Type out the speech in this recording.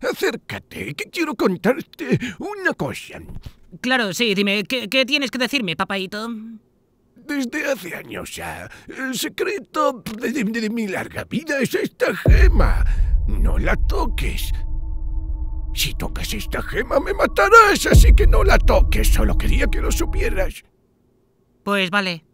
acércate, que quiero contarte una cosa. Claro, sí, dime, ¿qué, tienes que decirme, papaito? Desde hace años ya, el secreto de, de mi larga vida es esta gema. No la toques, si tocas esta gema me matarás, así que no la toques. Solo quería que lo supieras. Pues vale.